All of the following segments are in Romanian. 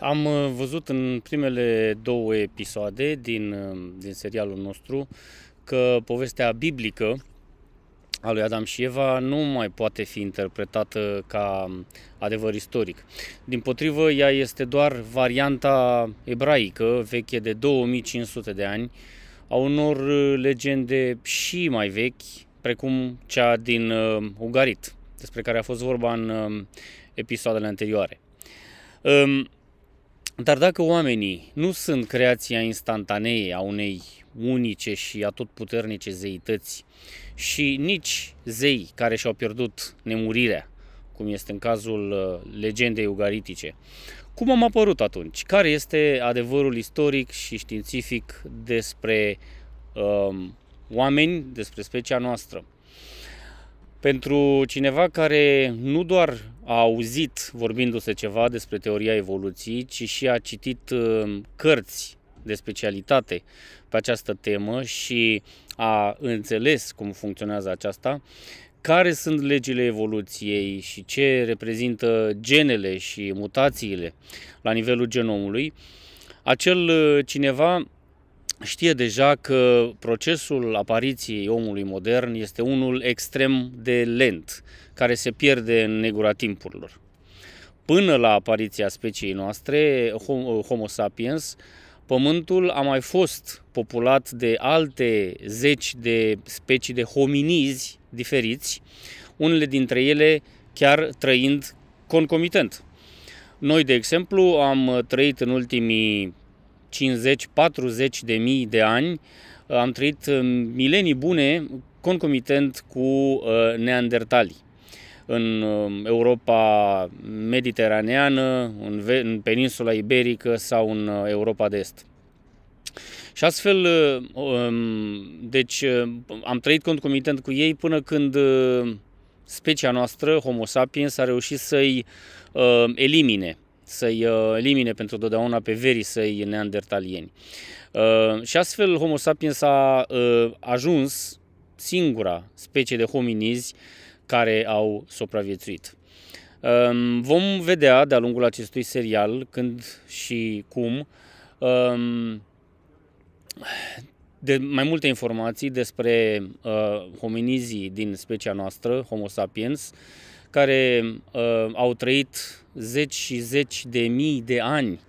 Am uh, văzut în primele două episoade din, uh, din serialul nostru că povestea biblică a lui Adam și Eva nu mai poate fi interpretată ca adevăr istoric. Din potrivă, ea este doar varianta ebraică, veche de 2500 de ani, a unor uh, legende și mai vechi, precum cea din Ugarit, despre care a fost vorba în episoadele anterioare. Um, dar dacă oamenii nu sunt creația instantanee a unei unice și atotputernice zeități și nici zei care și-au pierdut nemurirea, cum este în cazul uh, legendei ugaritice, cum am apărut atunci? Care este adevărul istoric și științific despre um, oameni, despre specia noastră? Pentru cineva care nu doar a auzit vorbindu-se ceva despre teoria evoluției, ci și a citit uh, cărți de specialitate pe această temă și a înțeles cum funcționează aceasta, care sunt legile evoluției și ce reprezintă genele și mutațiile la nivelul genomului, acel uh, cineva știe deja că procesul apariției omului modern este unul extrem de lent, care se pierde în negura timpurilor. Până la apariția speciei noastre, Homo sapiens, Pământul a mai fost populat de alte zeci de specii de hominizi diferiți, unele dintre ele chiar trăind concomitent. Noi, de exemplu, am trăit în ultimii 30-50-40 de mii de ani. Am trăit milenii bune concomitent cu uh, neandertalii în uh, Europa mediteraneană, în peninsula iberică sau în uh, Europa de Est. Și astfel, um, deci, am trăit concomitent cu ei până când specia noastră, Homo sapiens, a reușit să-i elimine să-i uh, elimine pentru totdeauna pe verii săi neandertalieni. Uh, și astfel Homo sapiens a uh, ajuns singura specie de hominizi care au supraviețuit. Um, vom vedea de-a lungul acestui serial când și cum um, de mai multe informații despre hominizii din specia noastră, Homo sapiens, care uh, au trăit zeci și zeci de mii de ani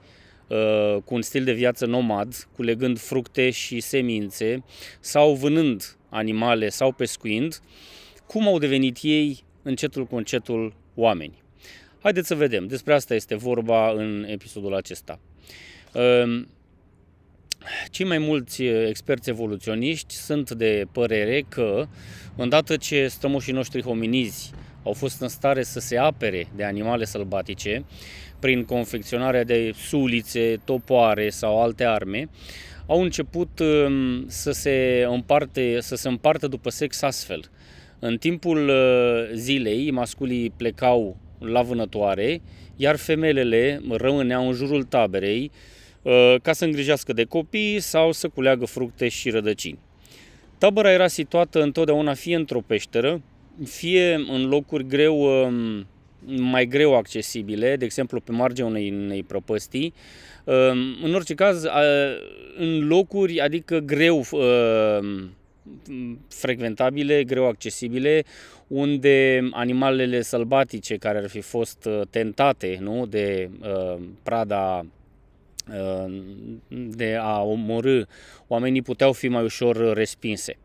uh, cu un stil de viață nomad, culegând fructe și semințe sau vânând animale sau pescuind, cum au devenit ei încetul cu încetul oameni. Haideți să vedem, despre asta este vorba în episodul acesta. Uh, cei mai mulți uh, experți evoluționiști sunt de părere că, îndată ce strămoșii noștri hominizi au fost în stare să se apere de animale sălbatice prin confecționarea de sulițe, topoare sau alte arme, au început um, să se, împarte, să se împartă după sex astfel. În timpul uh, zilei, masculii plecau la vânătoare, iar femelele rămâneau în jurul taberei uh, ca să îngrijească de copii sau să culeagă fructe și rădăcini. Tabăra era situată întotdeauna fie într-o peșteră, fie în locuri greu, um, mai greu accesibile, de exemplu pe marginea unei, unei prăpăstii, um, în orice caz, în locuri, adică greu um, frecventabile, greu accesibile, unde animalele sălbatice care ar fi fost uh, tentate nu, de uh, prada uh, de a omorâ oamenii puteau fi mai ușor respinse.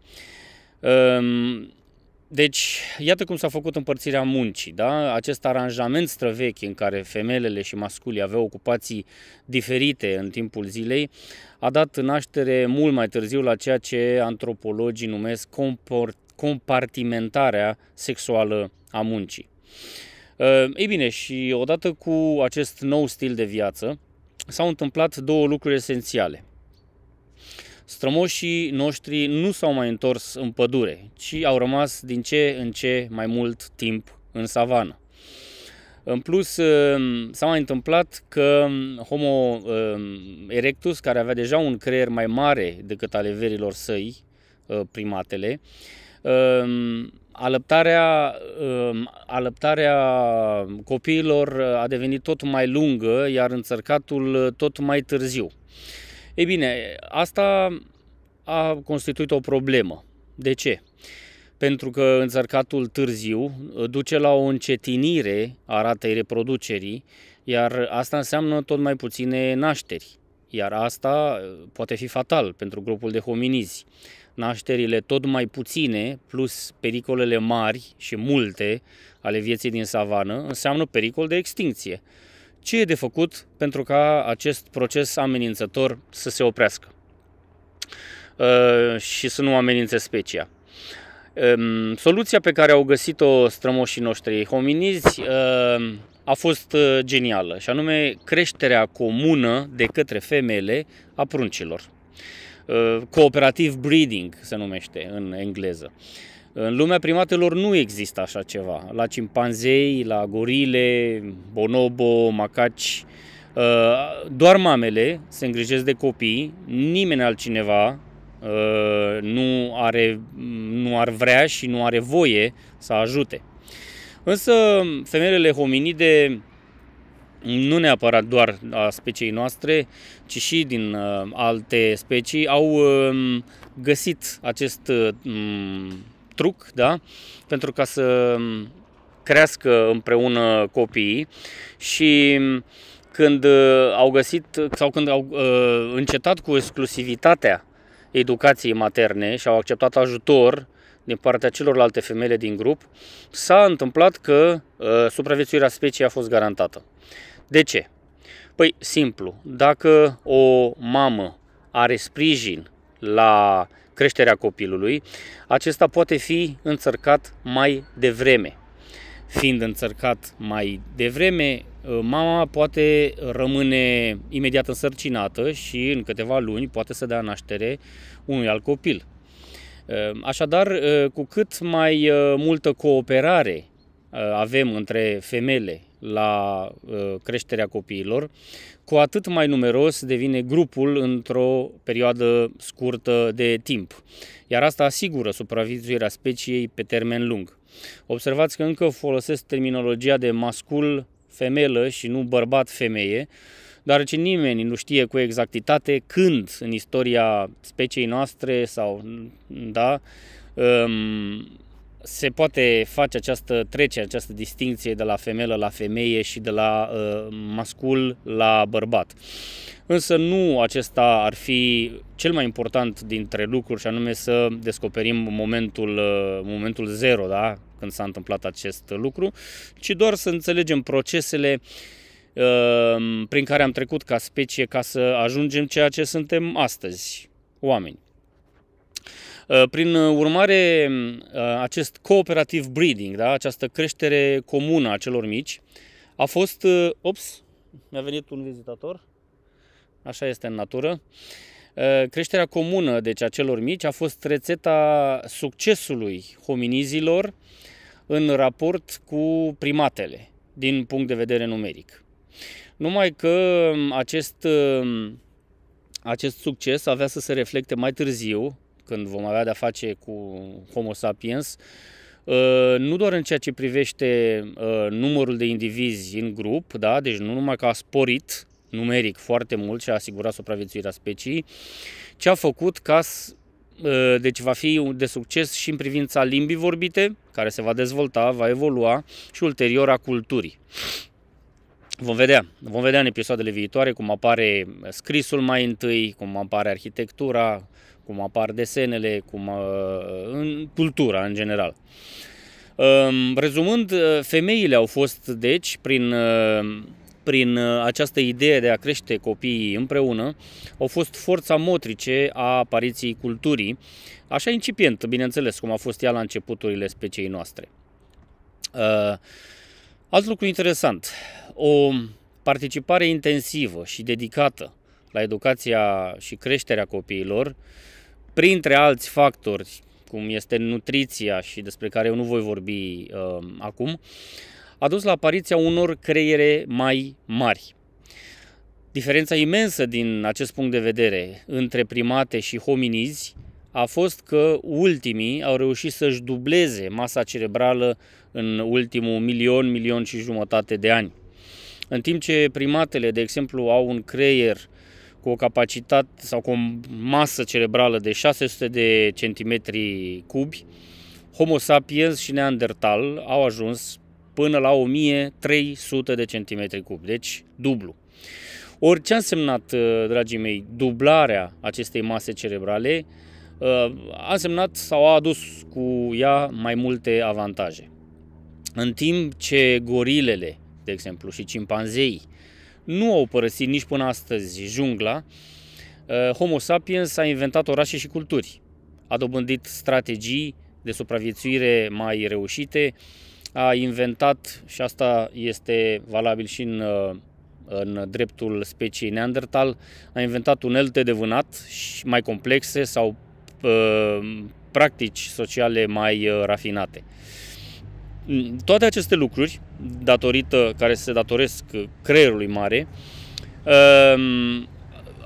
Deci, iată cum s-a făcut împărțirea muncii, da? acest aranjament străvechi în care femelele și masculii aveau ocupații diferite în timpul zilei, a dat naștere mult mai târziu la ceea ce antropologii numesc comport, compartimentarea sexuală a muncii. Ă, ei bine, și odată cu acest nou stil de viață, s-au întâmplat două lucruri esențiale. Strămoșii noștri nu s-au mai întors în pădure, ci au rămas din ce în ce mai mult timp în savană. În plus, um, s-a mai întâmplat că Homo um, erectus, care avea deja un creier mai mare decât ale verilor săi, uh, primatele, um, alăptarea, alăptarea copiilor a devenit tot mai lungă, iar înțărcatul tot mai târziu. Ei bine, asta a constituit o problemă. De ce? Pentru că înțărcatul târziu uh, duce la o încetinire a ratei reproducerii, iar asta înseamnă tot mai puține nașteri. Iar asta uh, poate fi fatal pentru grupul de hominizi. Nașterile tot mai puține, plus pericolele mari și multe ale vieții din savană, înseamnă pericol de extinție. Ce e de făcut pentru ca acest proces amenințător să se oprească uh, și să nu amenințe specia? Um, soluția pe care au găsit-o strămoșii noștri hominizi uh, a fost uh, genială, și anume creșterea comună de către femele a pruncilor. Cooperative breeding se numește în engleză. Uh, în lumea primatelor nu există așa ceva. La cimpanzei, la gorile, bonobo, macaci, uh, doar mamele se îngrijesc de copii, nimeni altcineva uh, nu, are, nu ar vrea și nu are voie să ajute. Însă femelele hominide nu neapărat doar a speciei noastre, ci și din uh, alte specii, au um, găsit acest truc, da? pentru ca să crească împreună copiii și când uh, au găsit sau când au uh, încetat cu exclusivitatea educației materne și au acceptat ajutor din partea celorlalte femele din grup, s-a întâmplat că uh, supraviețuirea speciei a fost garantată. De ce? Păi simplu, dacă o mamă are sprijin la uh, creșterea copilului, acesta poate fi înțărcat mai devreme. Fiind înțărcat mai devreme, ă, mama poate rămâne imediat însărcinată și în câteva luni poate să dea naștere unui alt copil. Ă, așadar, ă, cu cât mai multă cooperare avem între femele la uh, creșterea copiilor, cu atât mai numeros devine grupul într-o perioadă scurtă de timp, iar asta asigură supraviețuirea speciei pe termen lung. Observați că încă folosesc terminologia de mascul femelă și nu bărbat femeie, deoarece nimeni nu știe cu exactitate când în istoria speciei noastre sau da, um, se poate face această trecere, această distinție de la femelă la femeie și de la uh, mascul la bărbat. Însă nu acesta ar fi cel mai important dintre lucruri și anume să descoperim momentul, uh, momentul zero, da? când s-a întâmplat acest lucru, ci doar să înțelegem procesele uh, prin care am trecut ca specie ca să ajungem ceea ce suntem astăzi, oameni. Uh, prin uh, urmare, uh, acest cooperativ breeding, da, această creștere comună a celor mici, a fost... Ops, mi-a venit un vizitator. Așa este în natură. Creșterea comună, deci a celor mici, a fost rețeta succesului hominizilor în raport cu primatele, din punct de vedere numeric. Numai că um, acest, um, acest succes avea să se reflecte mai târziu, când vom avea de-a face cu Homo sapiens, uh, nu doar în ceea ce privește uh, numărul de indivizi în grup, da? deci nu numai că a sporit numeric foarte mult și a asigurat supraviețuirea speciei, ce a făcut ca uh, deci va fi de succes și în privința limbii vorbite, care se va dezvolta, va evolua și ulterior a culturii. Vom vedea, vom vedea în episoadele viitoare cum apare scrisul mai întâi, cum apare arhitectura, cum apar desenele, cum, uh, în cultura în general. Um, rezumând, uh, femeile au fost, deci, prin, uh, prin această idee de a crește copiii împreună, au fost forța motrice a apariției culturii, așa incipient, bineînțeles, cum a fost ea la începuturile speciei noastre. Alt lucru interesant, o participare intensivă și dedicată la educația și creșterea copiilor printre alți factori, cum este nutriția și despre care eu nu voi vorbi uh, acum, a dus la apariția unor creiere mai mari. Diferența imensă din acest punct de vedere între primate și hominizi a fost că ultimii au reușit să-și dubleze masa cerebrală în ultimul milion, milion și jumătate de ani. În timp ce primatele, de exemplu, au un creier uh, cu o capacitate sau cu o masă cerebrală de 600 de centimetri cubi, Homo sapiens și Neandertal au ajuns până la 1300 de centimetri cubi, deci dublu. Ori ce a însemnat, uh, dragii mei, dublarea acestei mase cerebrale, uh, a însemnat sau a adus cu ea mai multe avantaje. În timp ce gorilele, de exemplu, și cimpanzeii nu au părăsit nici până astăzi jungla, uh, Homo sapiens a inventat orașe și culturi, a dobândit strategii de supraviețuire mai reușite, a inventat, și asta este valabil și în, uh, în dreptul speciei Neandertal, a inventat unelte de vânat și mai complexe sau uh, practici sociale mai rafinate. Toate aceste lucruri, datorită, care se datoresc creierului mare, um,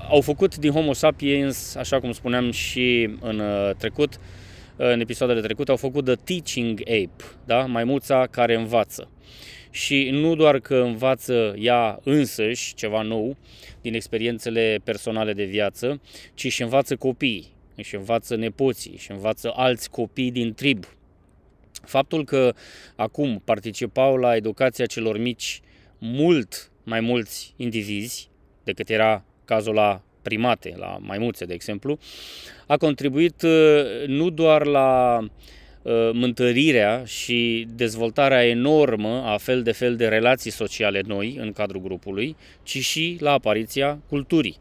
au făcut din Homo sapiens, așa cum spuneam și în uh, trecut, în episoadele trecute, au făcut de teaching ape, da? maimuța care învață. Și nu doar că învață ea însăși ceva nou din experiențele personale de viață, ci și învață copiii, și învață nepoții, și învață alți copii din trib. Faptul că acum participau la educația celor mici mult mai mulți indivizi decât era cazul la primate, la maimuțe, de exemplu, a contribuit uh, nu doar la uh, mântărirea și dezvoltarea enormă a fel de fel de relații sociale noi în cadrul grupului, ci și la apariția culturii.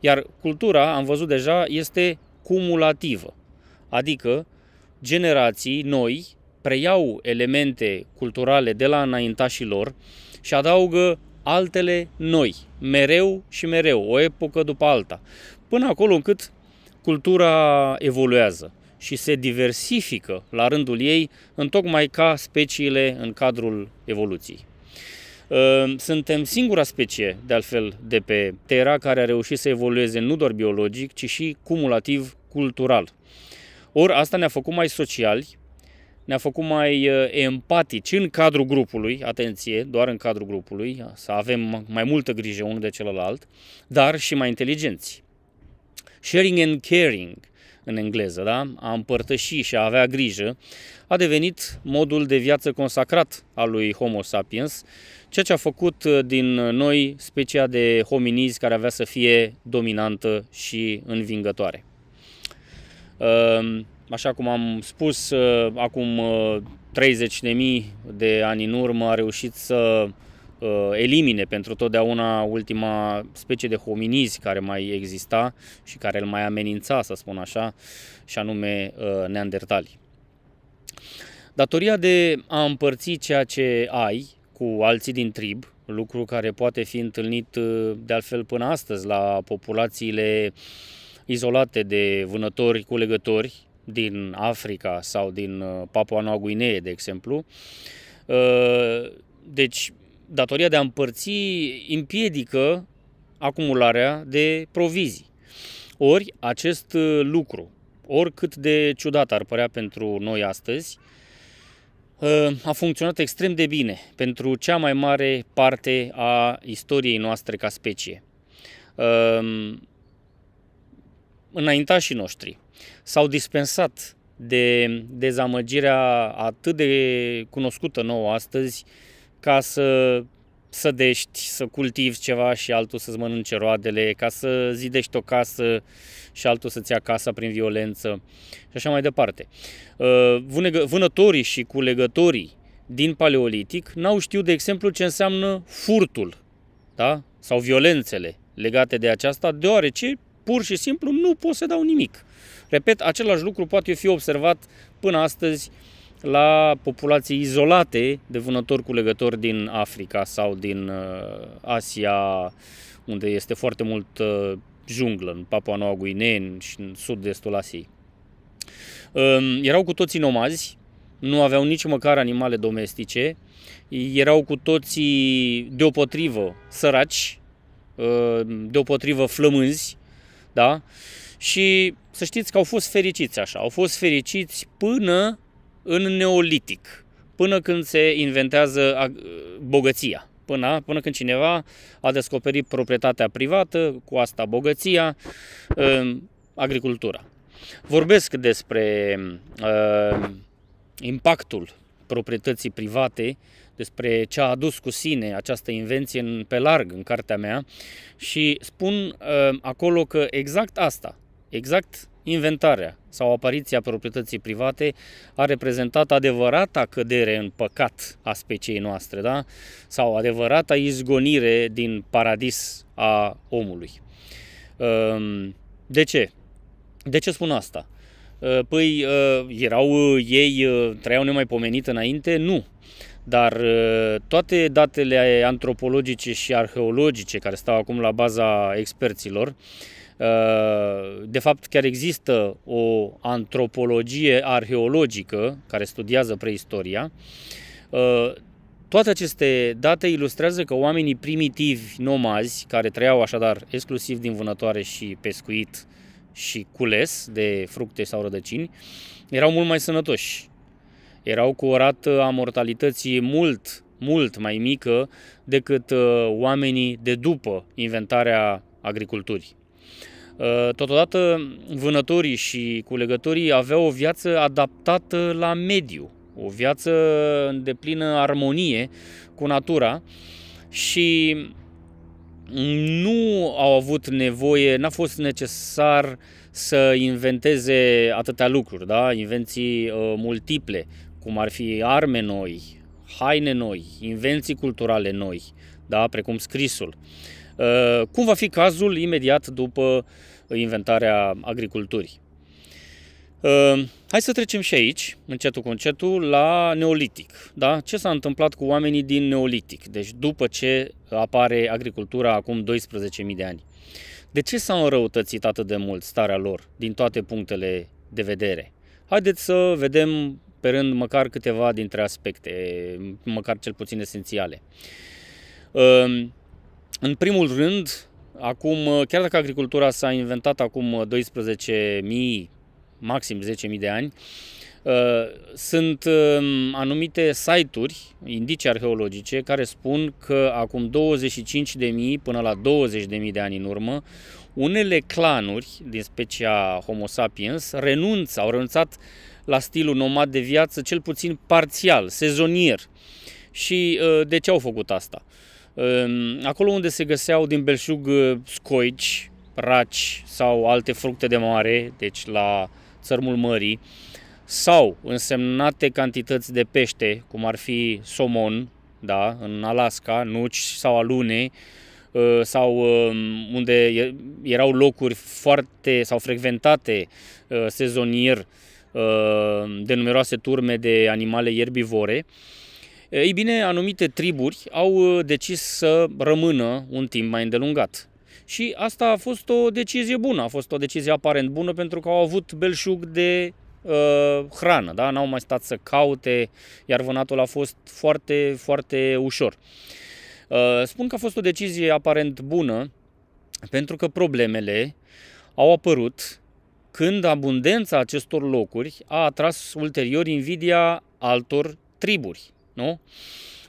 Iar cultura, am văzut deja, este cumulativă, adică generații noi preiau elemente culturale de la înaintașii lor și adaugă altele noi, mereu și mereu, o epocă după alta, până acolo încât cultura evoluează și se diversifică la rândul ei, în tocmai ca speciile în cadrul evoluției. Ă, suntem singura specie, de altfel, de pe Terra care a reușit să evolueze nu doar biologic, ci și cumulativ cultural. Ori asta ne-a făcut mai sociali, ne-a făcut mai uh, empatici în cadrul grupului, atenție, doar în cadrul grupului, să avem mai multă grijă unul de celălalt, dar și mai inteligenți. Sharing and caring în engleză, da? a împărtăși și a avea grijă, a devenit modul de viață consacrat al lui Homo sapiens, ceea ce a făcut uh, din noi specia de hominizi care avea să fie dominantă și învingătoare. Uh, Așa cum am spus, uh, acum 30.000 uh, de ani în urmă a reușit să uh, elimine pentru totdeauna ultima specie de hominizi care mai exista și care îl mai amenința, să spun așa, și anume neandertali. Datoria de a împărți ceea ce ai cu alții din trib, lucru care poate fi întâlnit de altfel până astăzi la populațiile izolate de vânători cu legători, din Africa sau din uh, Papua Noua Guinee, de exemplu. Uh, deci, datoria de a împărți împiedică acumularea de provizii. Ori acest uh, lucru, oricât de ciudat ar părea pentru noi astăzi, a funcționat extrem de bine pentru cea mai mare parte a istoriei noastre ca specie. Înaintașii noștri s-au dispensat de dezamăgirea atât de cunoscută nouă astăzi ca să sădești, să cultivi ceva și altul să-ți mănânce roadele, ca să zidești o casă și altul să-ți ia casa prin violență și așa mai departe. Uh, vânătorii și culegătorii din paleolitic n-au știut, de exemplu, ce înseamnă furtul da? sau violențele legate de aceasta, deoarece pur și simplu nu dau nimic. Repet, același lucru poate fi observat până astăzi la populații izolate de vânători cu legători din Africa sau din uh, Asia, unde este foarte mult uh, junglă, în Papua Noua Guinee și în sud-estul Asiei. Um, erau cu toții nomazi, nu aveau nici măcar animale domestice, erau cu toții deopotrivă săraci, uh, deopotrivă flămânzi, da? și să știți că au fost fericiți așa, au fost fericiți până în neolitic, până când se inventează bogăția, până, până când cineva a descoperit proprietatea privată, cu asta bogăția, agricultura. Vorbesc despre uh, impactul proprietății private, despre ce a adus cu sine această invenție în, pe larg în cartea mea și spun uh, acolo că exact asta, Exact inventarea sau apariția proprietății private a reprezentat adevărata cădere în păcat a speciei noastre, da? sau adevărata izgonire din paradis a omului. Ehm, de ce? De ce spun asta? Ehm, păi ehm, erau ei, trăiau nemaipomenit înainte? Nu. Dar toate datele antropologice și arheologice care stau acum la baza experților Uh, de fapt, chiar există o antropologie arheologică care studiază preistoria. Uh, toate aceste date ilustrează că oamenii primitivi nomazi, care trăiau așadar exclusiv din vânătoare și pescuit și cules de fructe sau rădăcini, erau mult mai sănătoși. Erau cu o rată a mortalității mult, mult mai mică decât uh, oamenii de după inventarea agriculturii. Uh, totodată, vânătorii și culegătorii aveau o viață adaptată la mediu, o viață în deplină armonie cu natura și nu au avut nevoie, n-a fost necesar să inventeze atâtea lucruri, da? invenții uh, multiple, cum ar fi arme noi, haine noi, invenții culturale noi, da? precum scrisul. Uh, Uh, cum va fi cazul imediat după inventarea agriculturii. Uh, hai să trecem și aici, încetul cu încetul, la neolitic. Da? Ce s-a întâmplat cu oamenii din neolitic, deci după ce apare agricultura acum 12.000 de ani? De ce s-a înrăutățit atât de mult starea lor din toate punctele de vedere? Haideți să vedem pe rând măcar câteva dintre aspecte, măcar cel puțin esențiale. Uh, în primul rând, acum, uh, chiar dacă agricultura s-a inventat acum 12.000, uh, maxim 10.000 de ani, uh, sunt um, anumite site-uri, indicii arheologice, care spun că acum 25.000 până la 20.000 de ani în urmă, unele clanuri din specia Homo sapiens renunță, au renunțat la stilul nomad de viață, cel puțin parțial, sezonier. Și de ce au făcut asta? Acolo unde se găseau din belșug uh, scoici, raci sau alte fructe de mare, deci la țărmul mării, sau însemnate cantități de pește, cum ar fi somon, da, în Alaska, nuci sau alune, uh, sau um, unde erau locuri foarte sau frecventate uh, sezonier de numeroase turme de animale ierbivore. Ei bine, anumite triburi au uh, decis să rămână un timp mai îndelungat. Și asta a fost o decizie bună, a fost o decizie aparent bună pentru că au avut belșug de uh, hrană, da? n-au mai stat să caute, iar vânatul a fost foarte, foarte ușor. Uh, spun că a fost o decizie aparent bună pentru că problemele au apărut când abundența acestor locuri a atras ulterior invidia altor triburi. Nu?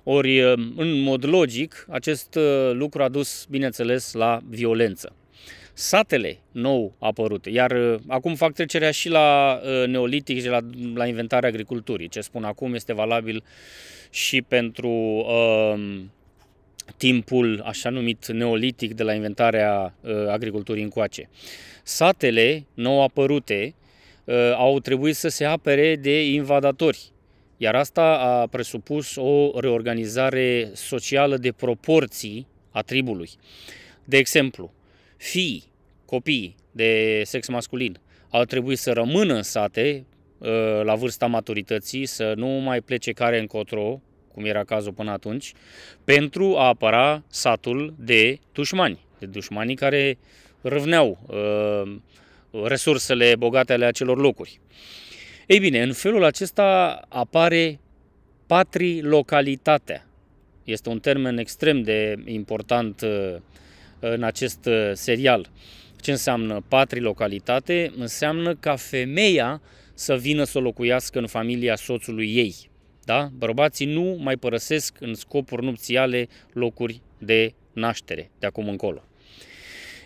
Ori, uh, în mod logic, acest uh, lucru a dus, bineînțeles, la violență. Satele nou apărute, iar uh, acum fac trecerea și la neolitic și la, la inventarea agriculturii. Ce spun acum este valabil și pentru uh, timpul așa numit neolitic de la inventarea uh, agriculturii încoace. Satele nou apărute uh, au trebuit să se apere de invadatori iar asta a presupus o reorganizare socială de proporții a tribului. De exemplu, fii, copii de sex masculin au trebuit să rămână în sate ă, la vârsta maturității, să nu mai plece care încotro, cum era cazul până atunci, pentru a apăra satul de dușmani, de dușmanii care răvneau uh, ă, resursele bogate ale acelor locuri. Uh, ei bine, în felul acesta apare patrilocalitatea. Este un termen extrem de important uh, în acest uh, serial. Ce înseamnă patrilocalitate? Înseamnă ca femeia să vină să locuiască în familia soțului ei. Da? Bărbații nu mai părăsesc în scopuri nupțiale locuri de naștere de acum încolo.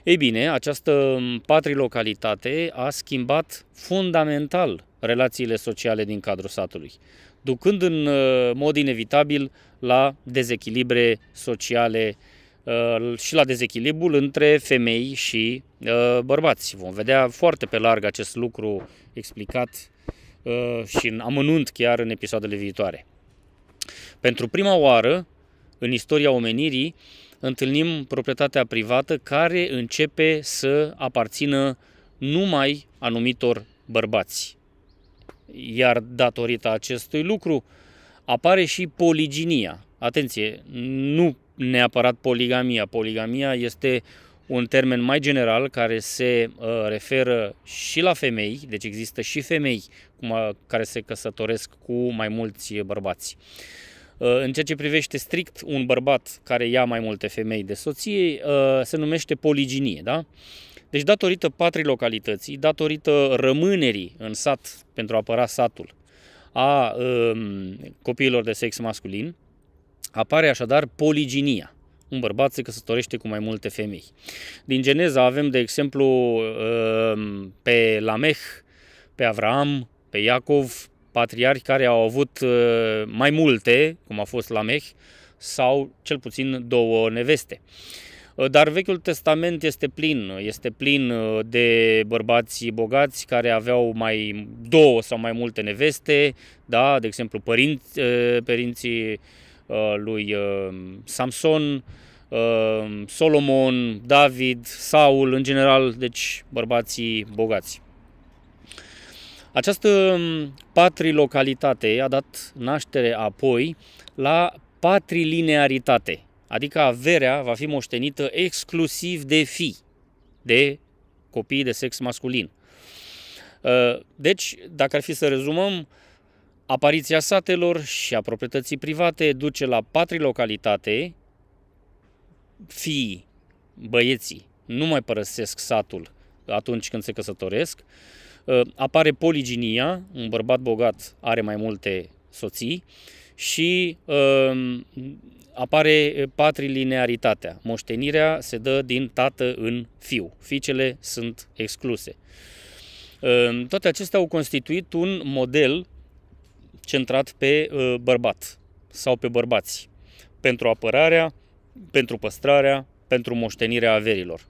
Ei bine, această patrilocalitate a schimbat fundamental relațiile sociale din cadrul satului, ducând în uh, mod inevitabil la dezechilibre sociale uh, și la dezechilibrul între femei și uh, bărbați. Vom vedea foarte pe larg acest lucru explicat și în amănunt chiar în episoadele viitoare. Pentru prima oară în istoria omenirii, întâlnim proprietatea privată care începe să aparțină numai anumitor bărbați. Iar datorită acestui lucru apare și poliginia. Atenție, nu neapărat poligamia. Poligamia este un termen mai general care se uh, referă și la femei, deci există și femei cum, care se căsătoresc cu mai mulți bărbați. Uh, Uh, în ceea ce privește strict un bărbat care ia mai multe femei de soție, uh, se numește poliginie, da? Deci datorită patrii localității, datorită rămânerii în sat pentru a apăra satul a um, copiilor de sex masculin, apare așadar poliginia un bărbat se căsătorește cu mai multe femei. Din Geneza avem, de exemplu, um, pe Lameh, pe Avram, pe Iacov, patriarhi care au avut uh, mai multe, cum a fost la Mech, sau cel puțin două neveste. Uh, dar Vechiul Testament este plin, este plin uh, de bărbați bogați care aveau mai două sau mai multe neveste, da? de exemplu părinți, părinții lui Samson, Solomon, David, Saul, în general, deci bărbații bogați. Această mm, patrilocalitate a dat naștere apoi la patrilinearitate, adică averea va fi moștenită exclusiv de fii, de copii de sex masculin. Ă, deci, dacă ar fi să rezumăm, apariția satelor și a proprietății private duce la patrilocalitate, fiii, băieții, nu mai părăsesc satul atunci când se căsătoresc, Ă, apare poliginia, un bărbat bogat are mai multe soții și ă, apare patrilinearitatea. Moștenirea se dă din tată în fiu. Fiicele sunt excluse. Ă, toate acestea au constituit un model centrat pe bărbat sau pe bărbați pentru apărarea, pentru păstrarea, pentru moștenirea averilor.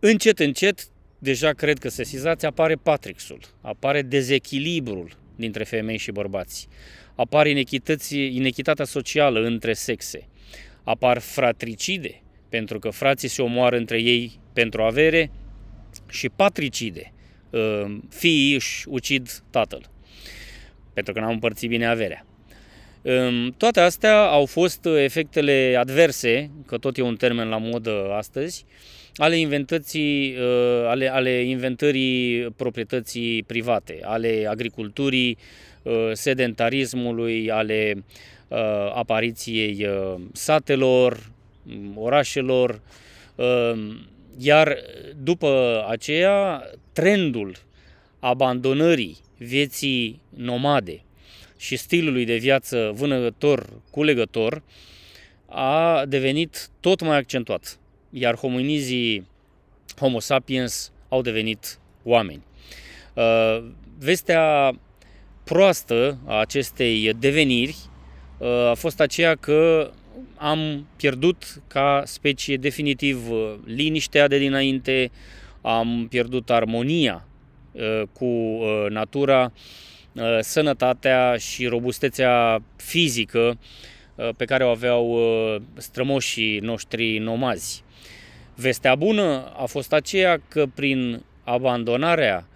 Încet, încet, deja cred că sesizați, apare patrixul, apare dezechilibrul dintre femei și bărbați, apare inechitatea socială între sexe, apar fratricide, pentru că frații se omoară între ei pentru avere, și patricide, uh, fiii își ucid tatăl, pentru că n-au împărțit bine averea. Toate astea au fost efectele adverse, că tot e un termen la modă astăzi, ale, inventății, uh, ale, ale inventării proprietății private, ale agriculturii, uh, sedentarismului, ale uh, apariției satelor, mm, orașelor, iar după aceea trendul abandonării vieții nomade, și stilului de viață vânător-culegător a devenit tot mai accentuat, iar hominizii Homo sapiens au devenit oameni. Uh, vestea proastă a acestei deveniri uh, a fost aceea că am pierdut ca specie definitiv uh, liniștea de dinainte, am pierdut armonia cu natura, Uh, sănătatea și robustețea fizică uh, pe care o aveau uh, strămoșii noștri nomazi. Vestea bună a fost aceea că prin abandonarea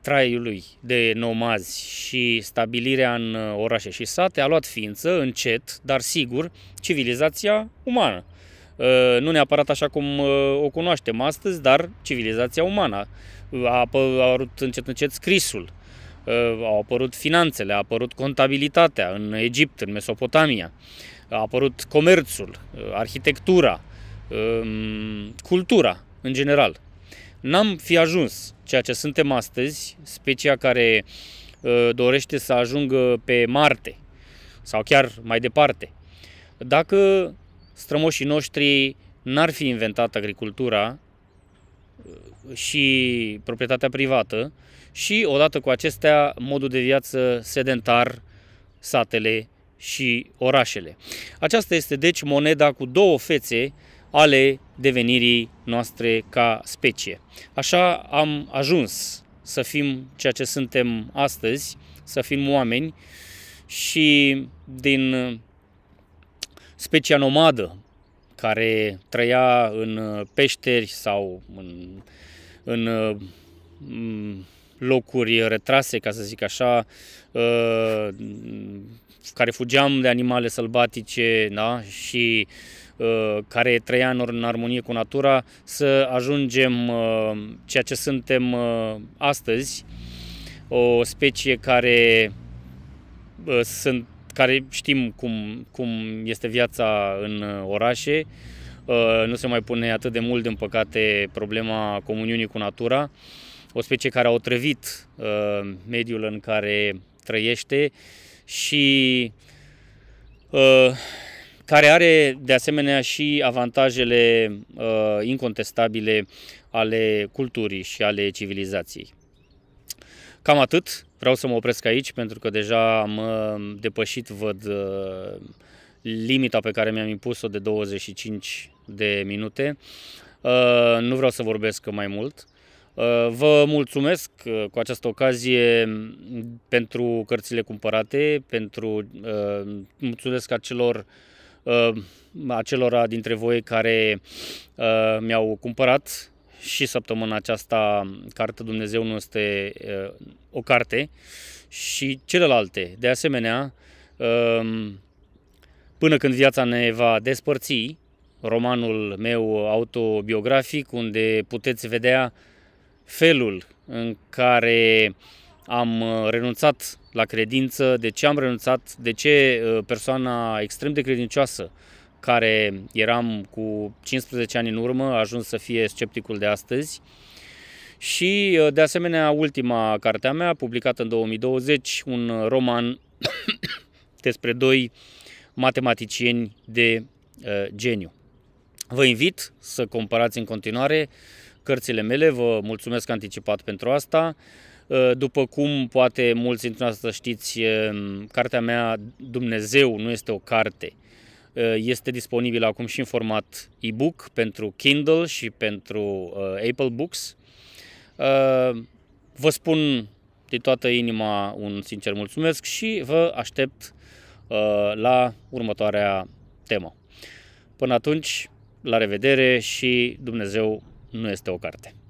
traiului de nomazi și stabilirea în orașe și sate a luat ființă, încet, dar sigur, civilizația umană. Nu neapărat așa cum o cunoaștem astăzi, dar civilizația umană. A apărut încet încet scrisul, Uh, au apărut finanțele, a apărut contabilitatea în Egipt, în Mesopotamia, a apărut comerțul, uh, arhitectura, um, cultura în general. N-am fi ajuns ceea ce suntem astăzi, specia care uh, dorește să ajungă pe Marte sau chiar mai departe, dacă strămoșii noștri n-ar fi inventat agricultura și proprietatea privată și odată cu acestea modul de viață sedentar, satele și orașele. Aceasta este deci moneda cu două fețe ale devenirii noastre ca specie. Așa am ajuns să fim ceea ce suntem astăzi, să fim oameni și din specia nomadă care trăia în peșteri sau în, în, în mm, locuri retrase, ca să zic așa, uh, care fugeam de animale sălbatice da? și uh, care trăia în armonie cu natura, să ajungem uh, ceea ce suntem astăzi, o specie care sunt care știm cum, cum este viața în orașe, nu se mai pune atât de mult, din păcate, problema comuniunii cu natura o specie care a otrăvit uh, mediul în care trăiește și uh, care are de asemenea și avantajele uh, incontestabile ale culturii și ale civilizației. Cam atât. Vreau să mă opresc aici pentru că deja am uh, depășit, văd, uh, limita pe care mi-am impus-o de 25 de minute. Uh, nu vreau să vorbesc mai mult. Uh, vă mulțumesc uh, cu această ocazie pentru cărțile cumpărate, pentru uh, mulțumesc acelor acelora dintre voi care mi-au cumpărat și săptămâna aceasta carte Dumnezeu nu este o carte și celelalte. De asemenea, um, până când viața ne va despărți, romanul meu autobiografic unde puteți vedea felul în care am uh, renunțat la credință, de ce am renunțat, de ce uh, persoana extrem de credincioasă care eram cu 15 ani în urmă a ajuns să fie scepticul de astăzi. Și, uh, de asemenea, ultima carte a mea, publicată în 2020, un roman despre doi matematicieni de uh, geniu. Vă invit să comparați în continuare uh, cărțile mele, vă mulțumesc anticipat pentru asta. Ă, după cum poate mulți dintre noastră știți, cartea mea Dumnezeu nu este o carte. Ă, este disponibilă acum și în format e-book pentru Kindle și pentru ă, Apple Books. Vă spun din toată inima un sincer mulțumesc și vă aștept la următoarea temă. Până atunci, la revedere și Dumnezeu No es cartel.